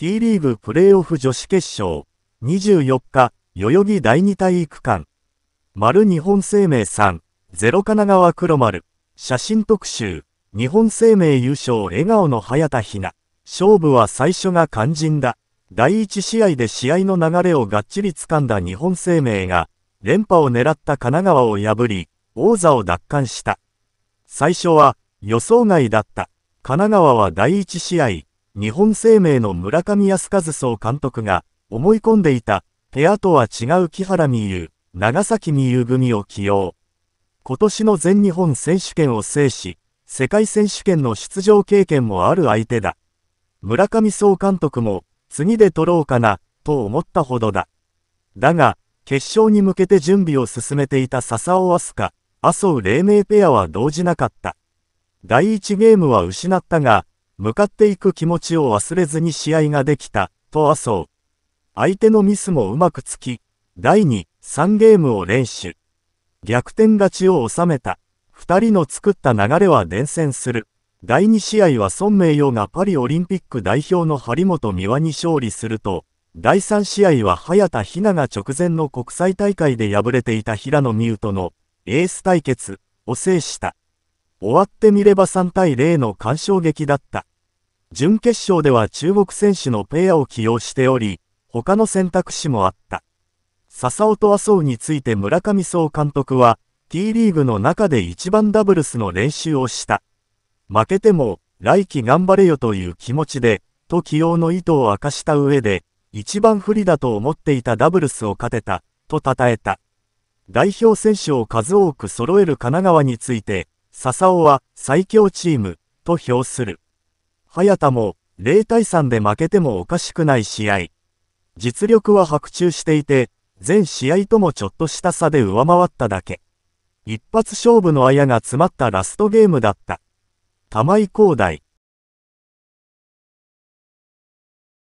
T リーグプレーオフ女子決勝、24日、代々木第二体育館。丸日本生命3、0ゼロ神奈川黒丸、写真特集、日本生命優勝笑顔の早田ひな。勝負は最初が肝心だ。第1試合で試合の流れをがっちり掴んだ日本生命が、連覇を狙った神奈川を破り、王座を奪還した。最初は予想外だった。神奈川は第1試合、日本生命の村上康和総監督が思い込んでいたペアとは違う木原美優、長崎美優組を起用。今年の全日本選手権を制し、世界選手権の出場経験もある相手だ。村上総監督も次で取ろうかなと思ったほどだ。だが、決勝に向けて準備を進めていた笹尾飛鳥、麻生黎明ペアは動じなかった。第1ゲームは失ったが、向かっていく気持ちを忘れずに試合ができた、と麻生。相手のミスもうまくつき、第2、3ゲームを連取。逆転勝ちを収めた。2人の作った流れは伝染する。第2試合は孫明洋がパリオリンピック代表の張本美和に勝利すると、第3試合は早田ひなが直前の国際大会で敗れていた平野美宇とのエース対決を制した。終わってみれば3対0の完勝劇だった。準決勝では中国選手のペアを起用しており、他の選択肢もあった。笹尾と麻生について村上総監督は、T リーグの中で一番ダブルスの練習をした。負けても、来季頑張れよという気持ちで、と起用の意図を明かした上で、一番不利だと思っていたダブルスを勝てた、と称えた。代表選手を数多く揃える神奈川について、笹尾は最強チーム、と評する。早田も0対3で負けてもおかしくない試合。実力は白昼していて、全試合ともちょっとした差で上回っただけ。一発勝負の綾が詰まったラストゲームだった。玉井広大。